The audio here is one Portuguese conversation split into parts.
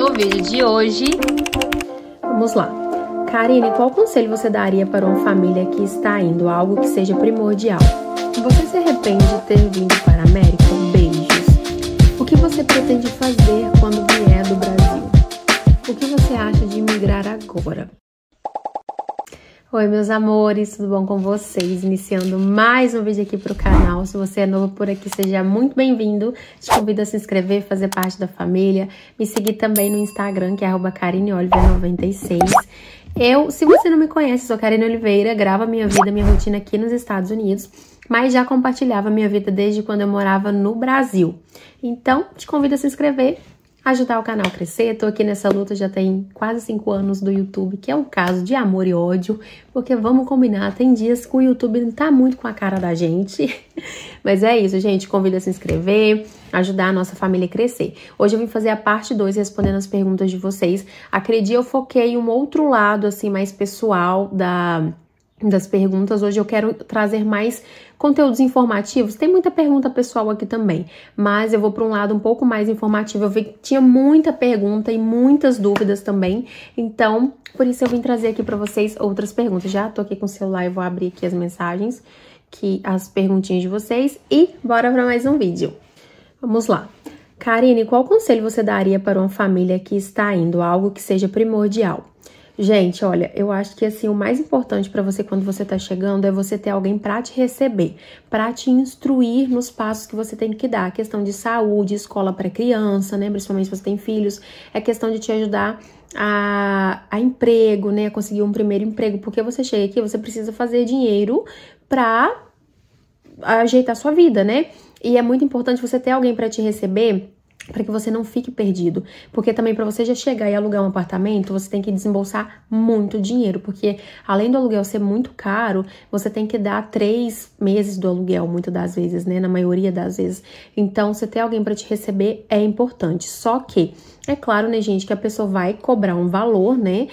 no vídeo de hoje. Vamos lá. Karine, qual conselho você daria para uma família que está indo a algo que seja primordial? Você se arrepende de ter vindo para a América? Beijos. O que você pretende fazer quando vier do Brasil? O que você acha de emigrar agora? Oi, meus amores, tudo bom com vocês? Iniciando mais um vídeo aqui pro canal. Se você é novo por aqui, seja muito bem-vindo. Te convido a se inscrever, fazer parte da família. Me seguir também no Instagram, que é carineoliver96. Eu, se você não me conhece, sou Karine Oliveira, gravo a minha vida, minha rotina aqui nos Estados Unidos, mas já compartilhava a minha vida desde quando eu morava no Brasil. Então, te convido a se inscrever, ajudar o canal a crescer. Tô aqui nessa luta já tem quase 5 anos do YouTube, que é um caso de amor e ódio, porque vamos combinar, tem dias que o YouTube não tá muito com a cara da gente. Mas é isso, gente, convido a se inscrever, ajudar a nossa família a crescer. Hoje eu vim fazer a parte 2 respondendo as perguntas de vocês. Acredito, eu foquei um outro lado assim mais pessoal da das perguntas. Hoje eu quero trazer mais conteúdos informativos. Tem muita pergunta pessoal aqui também, mas eu vou para um lado um pouco mais informativo. Eu vi que tinha muita pergunta e muitas dúvidas também. Então, por isso eu vim trazer aqui para vocês outras perguntas. Já tô aqui com o celular e vou abrir aqui as mensagens, que as perguntinhas de vocês e bora para mais um vídeo. Vamos lá. Karine, qual conselho você daria para uma família que está indo algo que seja primordial? Gente, olha, eu acho que assim o mais importante para você quando você tá chegando é você ter alguém para te receber, para te instruir nos passos que você tem que dar. A questão de saúde, escola para criança, né, principalmente se você tem filhos, é questão de te ajudar a, a emprego, né, a conseguir um primeiro emprego, porque você chega aqui, você precisa fazer dinheiro para ajeitar a sua vida, né? E é muito importante você ter alguém para te receber para que você não fique perdido, porque também para você já chegar e alugar um apartamento, você tem que desembolsar muito dinheiro, porque além do aluguel ser muito caro, você tem que dar três meses do aluguel, muitas das vezes, né, na maioria das vezes. Então, você ter alguém para te receber é importante. Só que é claro, né, gente, que a pessoa vai cobrar um valor, né?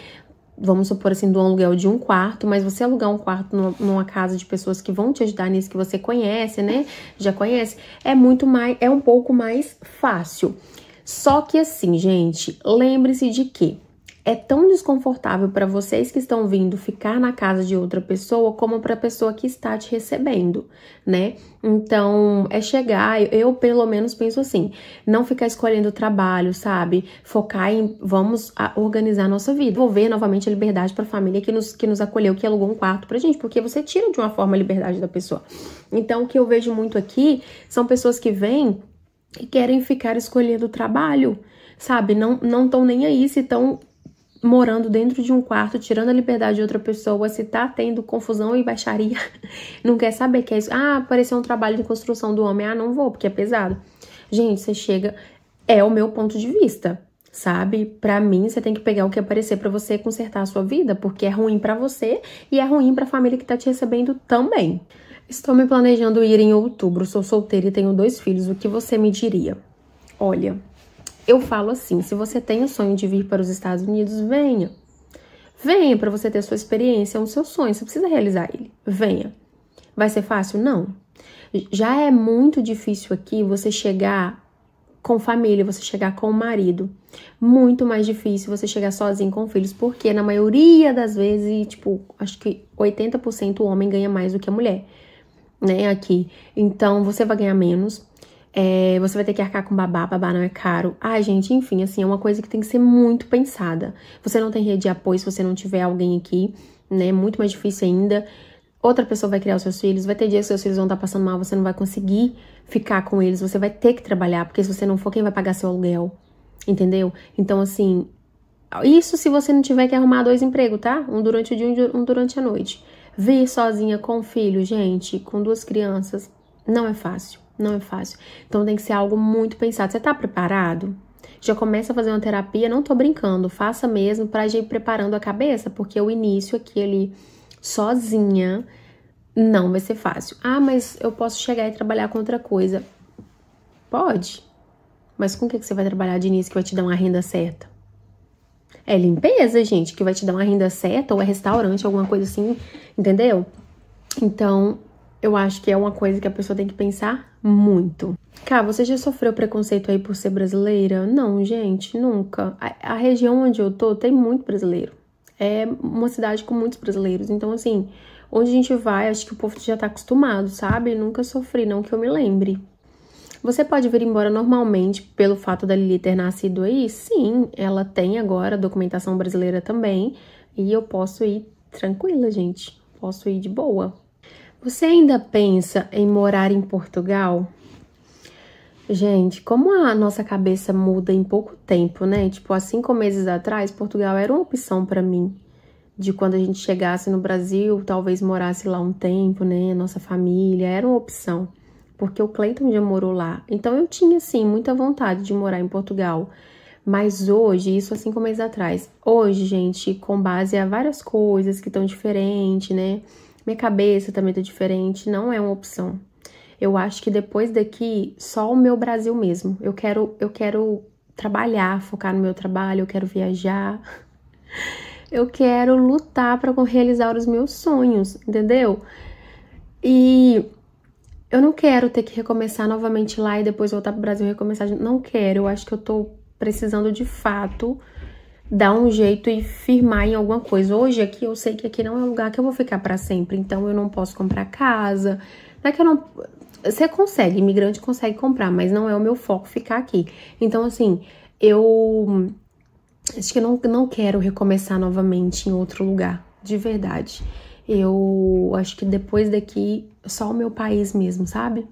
vamos supor assim, do aluguel de um quarto, mas você alugar um quarto numa, casa de pessoas que vão te ajudar nisso que você conhece, né? Já conhece, é muito mais, é um pouco mais fácil. Só que assim, gente, lembre-se de que é tão desconfortável para vocês que estão vindo ficar na casa de outra pessoa como para a pessoa que está te recebendo, né? Então, é chegar, eu pelo menos penso assim, não ficar escolhendo trabalho, sabe? Focar em vamos organizar a nossa vida, envolver novamente a liberdade para a família que nos, que nos acolheu, que alugou um quarto pra gente, porque você tira de uma forma a liberdade da pessoa. Então, o que eu vejo muito aqui são pessoas que vêm e querem ficar escolhendo trabalho sabe? Não não estão nem aí se estão morando dentro de um quarto, tirando a liberdade de outra pessoa, se tá tendo confusão e baixaria, não quer saber que é isso. Ah, apareceu um trabalho de construção do homem. Ah, não vou, porque é pesado. Gente, você chega. É o meu ponto de vista, sabe? Para mim, você tem que pegar o que aparecer para você consertar a sua vida, porque é ruim para você e é ruim para a família que tá te recebendo também. Estou me planejando ir em outubro, sou solteira e tenho dois filhos. O que você me diria? Olha, eu falo assim: se você tem o sonho de vir para os Estados Unidos, venha. Venha para você ter sua experiência, é um seu sonho, você precisa realizar ele. Venha. Vai ser fácil? Não. Já é muito difícil aqui você chegar com família, você chegar com o marido. Muito mais difícil você chegar sozinho com filhos, porque na maioria das vezes, tipo, acho que 80% o homem ganha mais do que a mulher, né, aqui. Então, você vai ganhar menos, é, você vai ter que arcar com babá, babá não é caro. Ai, gente, enfim, assim, é uma coisa que tem que ser muito pensada. Você não tem rede de apoio se você não tiver alguém aqui, né? Muito mais difícil ainda. Outra pessoa vai criar os seus filhos, vai ter dias que seus filhos vão estar tá passando mal, você não vai conseguir ficar com eles, você vai ter que trabalhar, porque se você não for, quem vai pagar seu aluguel? Entendeu? Então, assim, isso se você não tiver que arrumar dois empregos, tá? Um durante o dia e um durante a noite. Vir sozinha com um filho, gente, com duas crianças, não é fácil. Não é fácil. Então tem que ser algo muito pensado. Você tá preparado? Já começa a fazer uma terapia, não tô brincando, faça mesmo para ir preparando a cabeça, porque o início aqui ele sozinha não vai ser fácil. Ah, mas eu posso chegar e trabalhar com outra coisa. Pode. Mas com o que, que você vai trabalhar de início que vai te dar uma renda certa? É limpeza, gente, que vai te dar uma renda certa, ou é restaurante, alguma coisa assim, entendeu? Então, eu acho que é uma coisa que a pessoa tem que pensar muito. Cá, você já sofreu preconceito aí por ser brasileira? Não, gente, nunca. A, a, região onde eu tô tem muito brasileiro. É uma cidade com muitos brasileiros. Então, assim, onde a gente vai, acho que o povo já tá acostumado, sabe? nunca sofri, não que eu me lembre. Você pode vir embora normalmente pelo fato da Lili ter nascido aí? Sim, ela tem agora documentação brasileira também. E eu posso ir tranquila, gente. Posso ir de boa. Você ainda pensa em morar em Portugal? Gente, como a nossa cabeça muda em pouco tempo, né? Tipo, há cinco meses atrás, Portugal era uma opção para mim. De quando a gente chegasse no Brasil, talvez morasse lá um tempo, né? Nossa família, era uma opção. Porque o Clayton já morou lá. Então eu tinha, sim, muita vontade de morar em Portugal. Mas hoje, isso há cinco meses atrás, hoje, gente, com base a várias coisas que estão diferentes, né? Minha cabeça também tá diferente, não é uma opção. Eu acho que depois daqui, só o meu Brasil mesmo. Eu quero, eu quero trabalhar, focar no meu trabalho, eu quero viajar. Eu quero lutar para realizar os meus sonhos, entendeu? E eu não quero ter que recomeçar novamente lá e depois voltar pro Brasil e recomeçar. Não quero, eu acho que eu tô precisando de fato dar um jeito e firmar em alguma coisa. Hoje aqui eu sei que aqui não é lugar que eu vou ficar para sempre, então eu não posso comprar casa. Não é que eu não você consegue, imigrante consegue comprar, mas não é o meu foco ficar aqui. Então assim, eu acho que eu não, não quero recomeçar novamente em outro lugar, de verdade. Eu acho que depois daqui, só o meu país mesmo, sabe?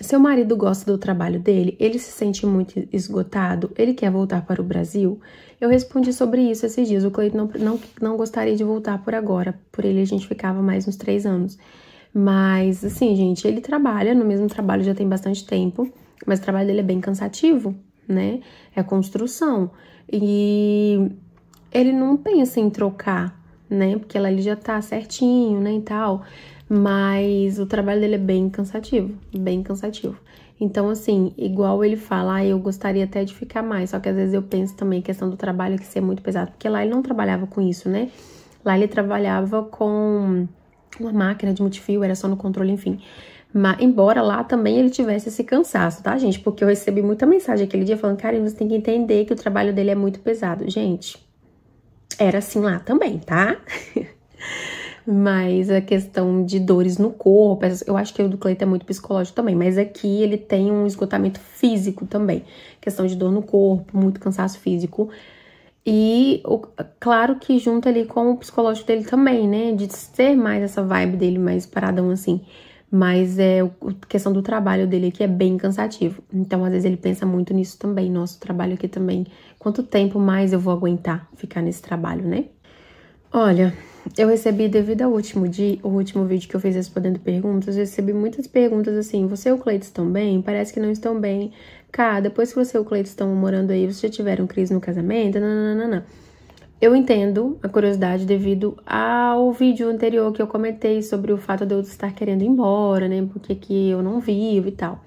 Seu marido gosta do trabalho dele? Ele se sente muito esgotado? Ele quer voltar para o Brasil? Eu respondi sobre isso esses dias. O Cleiton não, não, não gostaria de voltar por agora. Por ele a gente ficava mais uns três anos. Mas, assim, gente, ele trabalha no mesmo trabalho já tem bastante tempo. Mas o trabalho dele é bem cansativo, né? É construção. E ele não pensa em trocar, né? Porque ela ele já tá certinho, né? E tal mas o trabalho dele é bem cansativo, bem cansativo. Então, assim, igual ele fala, ah, eu gostaria até de ficar mais, só que às vezes eu penso também questão do trabalho que ser muito pesado, porque lá ele não trabalhava com isso, né? Lá ele trabalhava com uma máquina de multifio, era só no controle, enfim. Mas, embora lá também ele tivesse esse cansaço, tá, gente? Porque eu recebi muita mensagem aquele dia falando, cara, você tem que entender que o trabalho dele é muito pesado. Gente, era assim lá também, tá? mas a questão de dores no corpo, eu acho que o do Cleiton é muito psicológico também, mas aqui ele tem um esgotamento físico também, questão de dor no corpo, muito cansaço físico. E o, claro que junta ali com o psicológico dele também, né? De ser mais essa vibe dele, mais paradão assim. Mas é a questão do trabalho dele aqui é bem cansativo. Então, às vezes, ele pensa muito nisso também. Nosso trabalho aqui também. Quanto tempo mais eu vou aguentar ficar nesse trabalho, né? Olha, eu recebi, devido ao último dia, o último vídeo que eu fiz respondendo perguntas, eu recebi muitas perguntas assim, você e o Cleiton estão bem? Parece que não estão bem. Cara, depois que você e o Cleiton estão morando aí, vocês já tiveram crise no casamento? Nananana. Eu entendo a curiosidade devido ao vídeo anterior que eu comentei sobre o fato de eu estar querendo ir embora, né? Porque que eu não vivo e tal.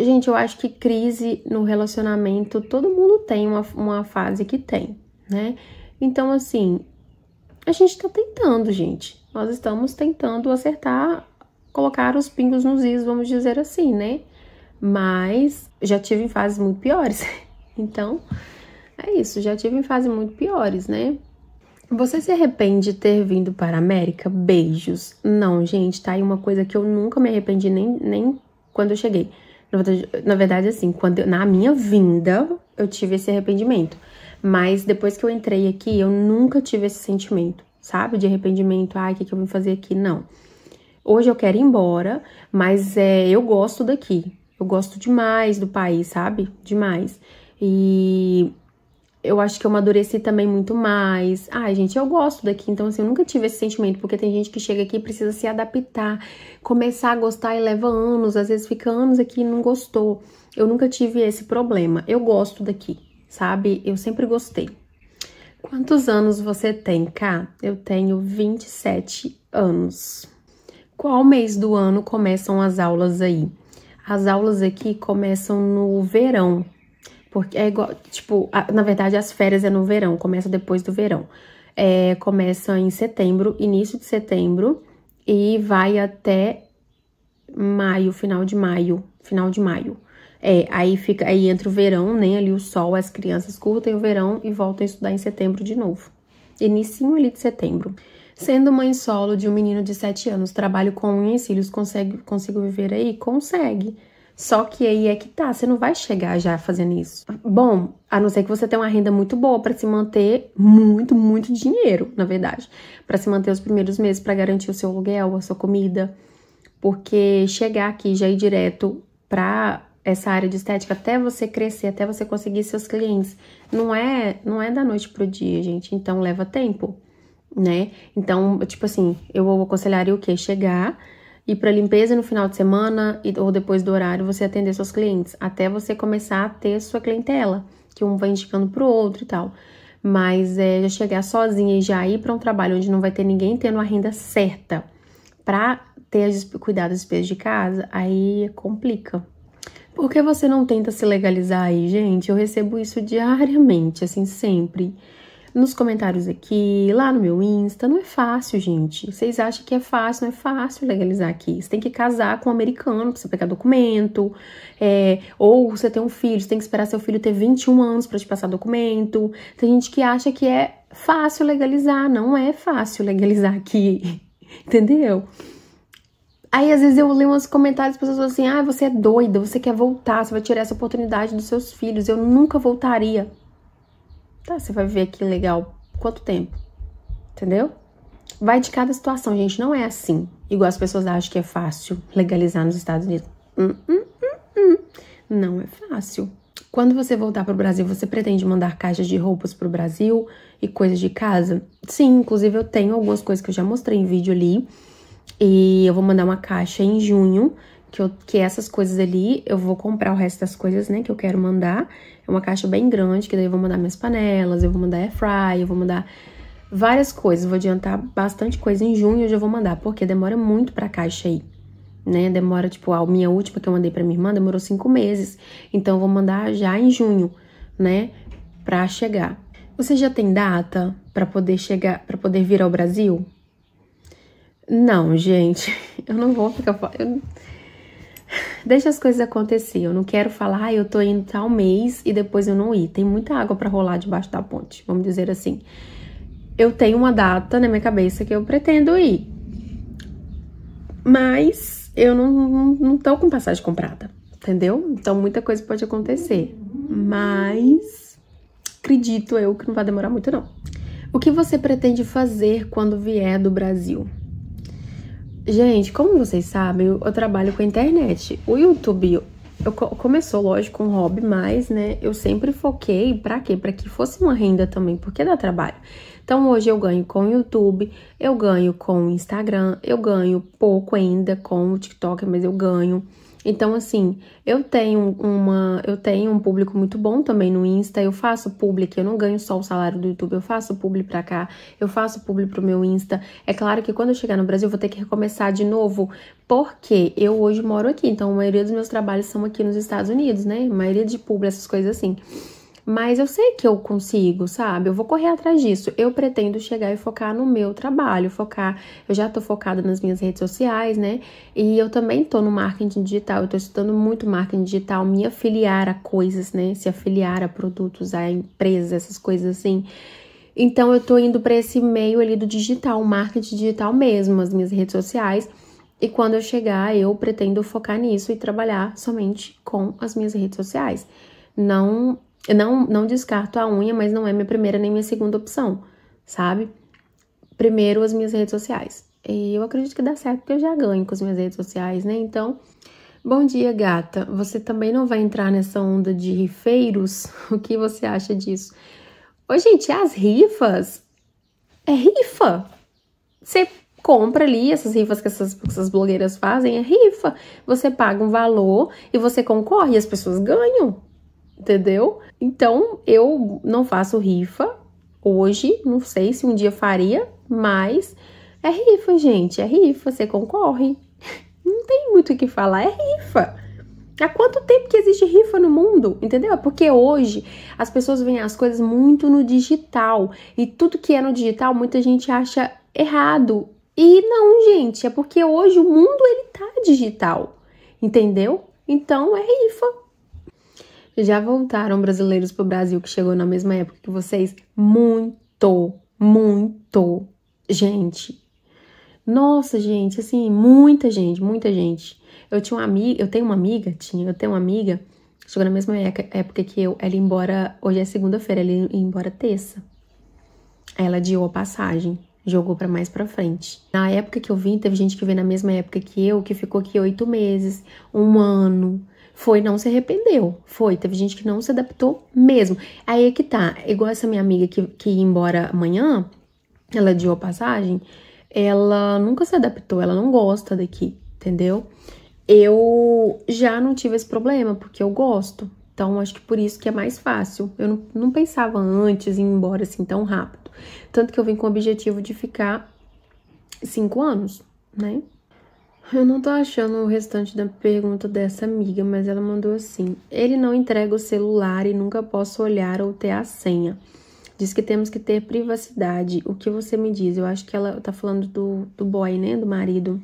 Gente, eu acho que crise no relacionamento, todo mundo tem uma, uma fase que tem, né? Então, assim, a gente está tentando, gente. Nós estamos tentando acertar, colocar os pingos nos is, vamos dizer assim, né? Mas já tive em fases muito piores. Então, é isso, já tive em fases muito piores, né? Você se arrepende de ter vindo para a América? Beijos. Não, gente, tá aí uma coisa que eu nunca me arrependi, nem, nem quando eu cheguei. Na verdade, assim, quando eu, na minha vinda, eu tive esse arrependimento. Mas depois que eu entrei aqui, eu nunca tive esse sentimento, sabe? De arrependimento, ai, ah, o que, que eu vim fazer aqui? Não. Hoje eu quero ir embora, mas é, eu gosto daqui. Eu gosto demais do país, sabe? Demais. E eu acho que eu amadureci também muito mais. Ai, gente, eu gosto daqui, então assim, eu nunca tive esse sentimento, porque tem gente que chega aqui e precisa se adaptar, começar a gostar e leva anos, às vezes fica anos aqui e não gostou. Eu nunca tive esse problema. Eu gosto daqui sabe? Eu sempre gostei. Quantos anos você tem, Cá? Eu tenho 27 anos. Qual mês do ano começam as aulas aí? As aulas aqui começam no verão, porque é igual, tipo, a, na verdade as férias é no verão, começa depois do verão. É, começa em setembro, início de setembro, e vai até maio, final de maio, final de maio. É, aí fica, aí entra o verão, né? Ali o sol, as crianças curtem o verão e voltam a estudar em setembro de novo. Inicinho ali de setembro. Sendo mãe solo de um menino de 7 anos, trabalho com unha e cílios, consegue, consigo viver aí? Consegue. Só que aí é que tá, você não vai chegar já fazendo isso. Bom, a não ser que você tenha uma renda muito boa para se manter muito, muito dinheiro, na verdade, para se manter os primeiros meses, para garantir o seu aluguel, a sua comida, porque chegar aqui já ir direto para essa área de estética até você crescer, até você conseguir seus clientes. Não é, não é da noite pro dia, gente, então leva tempo, né? Então, tipo assim, eu aconselharia o quê? Chegar ir para limpeza no final de semana ou depois do horário você atender seus clientes, até você começar a ter sua clientela, que um vai indicando pro outro e tal. Mas é já chegar sozinha e já ir para um trabalho onde não vai ter ninguém tendo a renda certa para ter as, cuidar das despesas de casa, aí complica. Por que você não tenta se legalizar aí, gente? Eu recebo isso diariamente, assim, sempre. Nos comentários aqui, lá no meu Insta, não é fácil, gente. Vocês acham que é fácil? Não é fácil legalizar aqui. Você tem que casar com um americano pra você pegar documento, é, ou você tem um filho, você tem que esperar seu filho ter 21 anos para te passar documento. Tem gente que acha que é fácil legalizar, não é fácil legalizar aqui, entendeu? Aí às vezes eu leio uns comentários, as pessoas falam assim: ah, você é doida, você quer voltar, você vai tirar essa oportunidade dos seus filhos, eu nunca voltaria. Tá, você vai ver aqui legal quanto tempo, entendeu? Vai de cada situação, gente, não é assim. Igual as pessoas acham que é fácil legalizar nos Estados Unidos. Hum, hum, hum, hum. não é fácil. Quando você voltar para o Brasil, você pretende mandar caixas de roupas para o Brasil e coisas de casa? Sim, inclusive eu tenho algumas coisas que eu já mostrei em vídeo ali e eu vou mandar uma caixa em junho, que, eu, que essas coisas ali, eu vou comprar o resto das coisas, né, que eu quero mandar. É uma caixa bem grande, que daí eu vou mandar minhas panelas, eu vou mandar air fry, eu vou mandar várias coisas. Vou adiantar bastante coisa em junho, eu já vou mandar, porque demora muito pra caixa aí. Né, demora, tipo, a minha última que eu mandei pra minha irmã demorou cinco meses. Então, eu vou mandar já em junho, né? Pra chegar. Você já tem data para poder chegar, para poder vir ao Brasil? Não, gente, eu não vou ficar falando. Deixa as coisas acontecer. Eu não quero falar, ah, eu tô indo tal mês e depois eu não ir. Tem muita água para rolar debaixo da ponte, vamos dizer assim. Eu tenho uma data na minha cabeça que eu pretendo ir. Mas eu não, não, não tô com passagem comprada, entendeu? Então muita coisa pode acontecer. Mas acredito eu que não vai demorar muito, não. O que você pretende fazer quando vier do Brasil? Gente, como vocês sabem, eu trabalho com a internet. O YouTube eu começou, lógico, um hobby, mas, né, eu sempre foquei para quê? Para que fosse uma renda também, porque dá trabalho. Então, hoje eu ganho com o YouTube, eu ganho com o Instagram, eu ganho pouco ainda com o TikTok, mas eu ganho. Então, assim, eu tenho uma. Eu tenho um público muito bom também no Insta. Eu faço public, eu não ganho só o salário do YouTube, eu faço público pra cá, eu faço publi pro meu Insta. É claro que quando eu chegar no Brasil, eu vou ter que recomeçar de novo, porque eu hoje moro aqui. Então, a maioria dos meus trabalhos são aqui nos Estados Unidos, né? A maioria de público essas coisas assim. Mas eu sei que eu consigo, sabe? Eu vou correr atrás disso. Eu pretendo chegar e focar no meu trabalho, focar. Eu já tô focada nas minhas redes sociais, né? E eu também tô no marketing digital. Eu tô estudando muito marketing digital, me afiliar a coisas, né? Se afiliar a produtos, a empresas, essas coisas assim. Então eu tô indo para esse meio ali do digital, marketing digital mesmo, as minhas redes sociais. E quando eu chegar, eu pretendo focar nisso e trabalhar somente com as minhas redes sociais. Não eu não, não descarto a unha, mas não é minha primeira nem minha segunda opção, sabe? Primeiro, as minhas redes sociais. E eu acredito que dá certo, porque eu já ganho com as minhas redes sociais, né? Então, bom dia, gata. Você também não vai entrar nessa onda de rifeiros? O que você acha disso? Ô, gente, as rifas é rifa. Você compra ali essas rifas que essas, que essas blogueiras fazem, é rifa. Você paga um valor e você concorre, e as pessoas ganham entendeu? Então eu não faço rifa hoje, não sei se um dia faria, mas é rifa, gente, é rifa, você concorre. Não tem muito o que falar, é rifa. Há quanto tempo que existe rifa no mundo? Entendeu? É porque hoje as pessoas veem as coisas muito no digital e tudo que é no digital muita gente acha errado. E não, gente, é porque hoje o mundo ele tá digital, entendeu? Então é rifa. Já voltaram brasileiros pro Brasil que chegou na mesma época que vocês? Muito, muito. Gente. Nossa, gente, assim, muita gente, muita gente. Eu tinha uma amiga, eu tenho uma amiga, tinha, eu tenho uma amiga chegou na mesma época que eu. Ela ia embora, hoje é segunda-feira, ela ia embora terça. Ela adiou a passagem jogou para mais para frente. Na época que eu vim, teve gente que veio na mesma época que eu, que ficou aqui oito meses, um ano. Foi, não se arrependeu. Foi, teve gente que não se adaptou mesmo. Aí é que tá, igual essa minha amiga que, que ia embora amanhã, ela adiou é a passagem, ela nunca se adaptou, ela não gosta daqui, entendeu? Eu já não tive esse problema, porque eu gosto. Então, acho que por isso que é mais fácil. Eu não, não pensava antes em ir embora assim tão rápido. Tanto que eu vim com o objetivo de ficar cinco anos, né? Eu não tô achando o restante da pergunta dessa amiga, mas ela mandou assim: Ele não entrega o celular e nunca posso olhar ou ter a senha. Diz que temos que ter privacidade. O que você me diz? Eu acho que ela tá falando do, do boy, né? Do marido.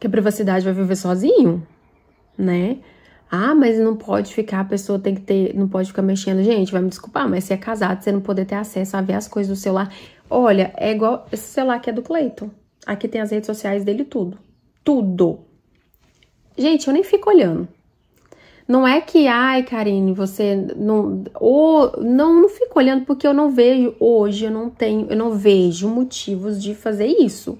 Que a privacidade vai viver sozinho, né? Ah, mas não pode ficar, a pessoa tem que ter, não pode ficar mexendo. Gente, vai me desculpar, mas se é casado, você não poder ter acesso a ver as coisas do celular. Olha, é igual esse celular que é do Cleiton. Aqui tem as redes sociais dele, tudo. Tudo. Gente, eu nem fico olhando. Não é que, ai, Karine, você não. Ou, não, não fico olhando porque eu não vejo hoje, eu não tenho, eu não vejo motivos de fazer isso.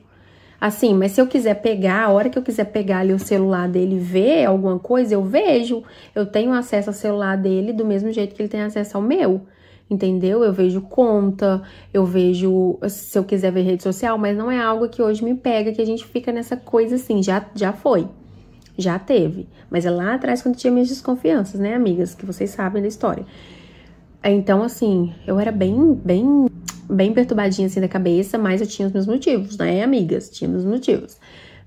Assim, mas se eu quiser pegar, a hora que eu quiser pegar ali o celular dele e ver alguma coisa, eu vejo. Eu tenho acesso ao celular dele do mesmo jeito que ele tem acesso ao meu entendeu? Eu vejo conta, eu vejo se eu quiser ver rede social, mas não é algo que hoje me pega, que a gente fica nessa coisa assim, já, já foi. Já teve, mas é lá atrás quando tinha minhas desconfianças, né, amigas, que vocês sabem da história. Então, assim, eu era bem, bem, bem perturbadinha assim da cabeça, mas eu tinha os meus motivos, né, amigas? Tinha meus motivos.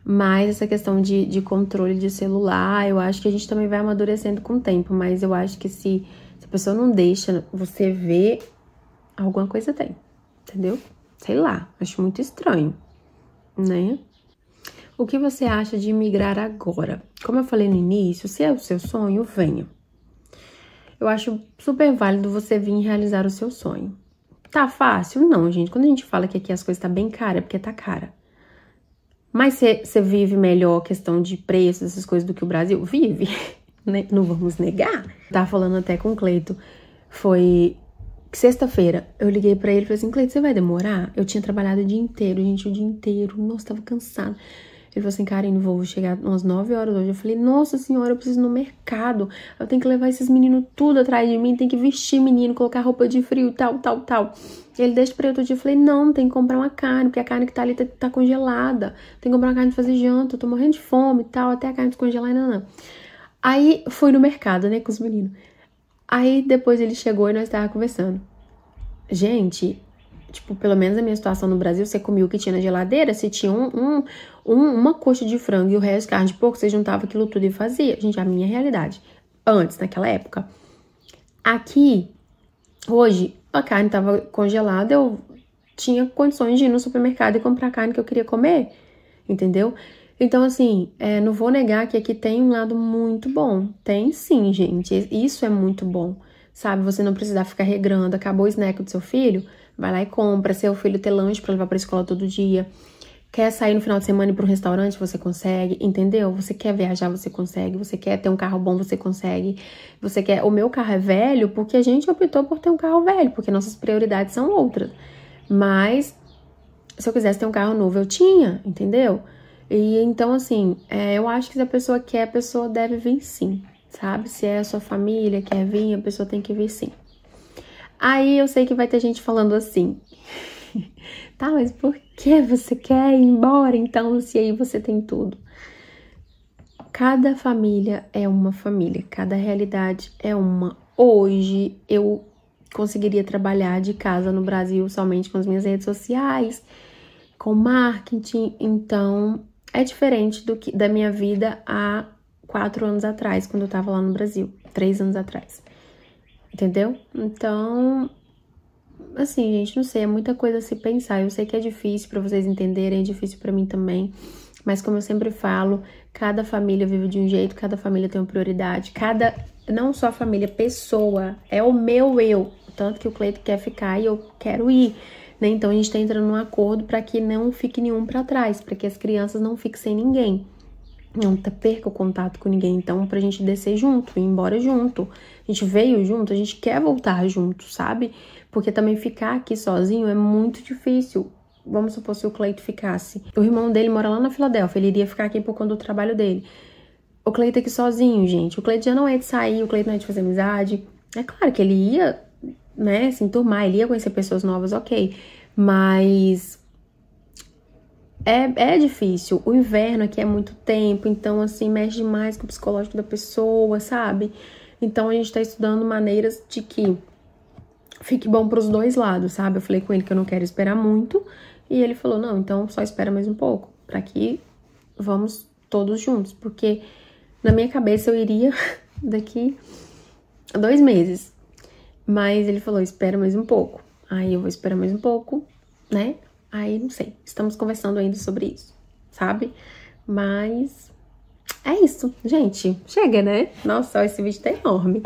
Mas essa questão de, de controle de celular, eu acho que a gente também vai amadurecendo com o tempo, mas eu acho que se se a pessoa não deixa você ver, alguma coisa tem, entendeu? Sei lá, acho muito estranho, né? O que você acha de migrar agora? Como eu falei no início, se é o seu sonho, venha. Eu acho super válido você vir realizar o seu sonho. Tá fácil? Não, gente. Quando a gente fala que aqui as coisas tá bem cara, é porque tá cara. Mas você vive melhor questão de preço, essas coisas do que o Brasil? Vive. né? não vamos negar. Tava falando até com o Cleito, foi sexta-feira, eu liguei para ele e falei assim, Cleito, você vai demorar? Eu tinha trabalhado o dia inteiro, gente, o dia inteiro, nossa, tava cansada. Ele falou assim, Karen, vou chegar umas 9 horas hoje. Eu falei, nossa senhora, eu preciso ir no mercado. Eu tenho que levar esses meninos tudo atrás de mim, tem que vestir menino, colocar roupa de frio, tal, tal, tal. Ele deixa pra outro dia, eu falei, não, tem que comprar uma carne, porque a carne que tá ali tá, tá congelada. Tem que comprar uma carne pra fazer janta, eu tô morrendo de fome e tal, até a carne descongelar e não, não. Aí fui no mercado, né, com os meninos. Aí depois ele chegou e nós estávamos conversando. Gente, tipo, pelo menos a minha situação no Brasil, você comia o que tinha na geladeira, você tinha um, um, uma coxa de frango e o resto de carne de porco, você juntava aquilo tudo e fazia. Gente, a minha realidade. Antes, naquela época. Aqui, hoje, a carne estava congelada, eu tinha condições de ir no supermercado e comprar a carne que eu queria comer, entendeu? Então, assim, é, não vou negar que aqui tem um lado muito bom. Tem sim, gente. Isso é muito bom. Sabe, você não precisar ficar regrando. Acabou o snack do seu filho? Vai lá e compra. Seu filho ter lanche pra levar pra escola todo dia. Quer sair no final de semana e ir pra um restaurante? Você consegue, entendeu? Você quer viajar? Você consegue. Você quer ter um carro bom? Você consegue. Você quer. O meu carro é velho porque a gente optou por ter um carro velho, porque nossas prioridades são outras. Mas se eu quisesse ter um carro novo, eu tinha, entendeu? E então, assim, é, eu acho que se a pessoa quer, a pessoa deve vir sim, sabe? Se é a sua família, quer vir, a pessoa tem que vir sim. Aí eu sei que vai ter gente falando assim. tá, mas por que você quer ir embora então se aí você tem tudo? Cada família é uma família, cada realidade é uma. Hoje eu conseguiria trabalhar de casa no Brasil somente com as minhas redes sociais, com marketing, então é diferente do que da minha vida há quatro anos atrás, quando eu tava lá no Brasil, três anos atrás. Entendeu? Então, assim, gente, não sei, é muita coisa a se pensar. Eu sei que é difícil para vocês entenderem, é difícil para mim também. Mas como eu sempre falo, cada família vive de um jeito, cada família tem uma prioridade, cada não só família, pessoa, é o meu eu, tanto que o Cleito quer ficar e eu quero ir. Né? Então a gente está entrando num acordo para que não fique nenhum para trás, para que as crianças não fiquem sem ninguém não tá, perca o contato com ninguém. Então, pra gente descer junto, ir embora junto. A gente veio junto, a gente quer voltar junto, sabe? Porque também ficar aqui sozinho é muito difícil. Vamos supor se o Cleito ficasse. O irmão dele mora lá na Filadélfia, ele iria ficar aqui por conta do trabalho dele. O Cleito aqui sozinho, gente. O Cleito já não é de sair, o Cleito não é de fazer amizade. É claro que ele ia né, se assim, enturmar, ele ia conhecer pessoas novas, ok. Mas é, é difícil. O inverno aqui é muito tempo, então assim, mexe demais com o psicológico da pessoa, sabe? Então a gente tá estudando maneiras de que fique bom para os dois lados, sabe? Eu falei com ele que eu não quero esperar muito, e ele falou: "Não, então só espera mais um pouco, para que vamos todos juntos", porque na minha cabeça eu iria daqui dois meses. Mas ele falou: espera mais um pouco. Aí eu vou esperar mais um pouco, né? Aí não sei. Estamos conversando ainda sobre isso, sabe? Mas é isso, gente. Chega, né? Nossa, esse vídeo tá enorme.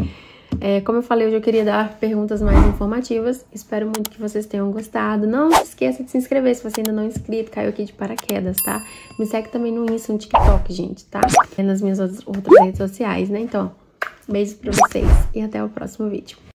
É, como eu falei, hoje eu queria dar perguntas mais informativas. Espero muito que vocês tenham gostado. Não se esqueça de se inscrever se você ainda não é inscrito, caiu aqui de paraquedas, tá? Me segue também no Insta, no TikTok, gente, tá? É nas minhas outras redes sociais, né? Então, beijos pra vocês e até o próximo vídeo.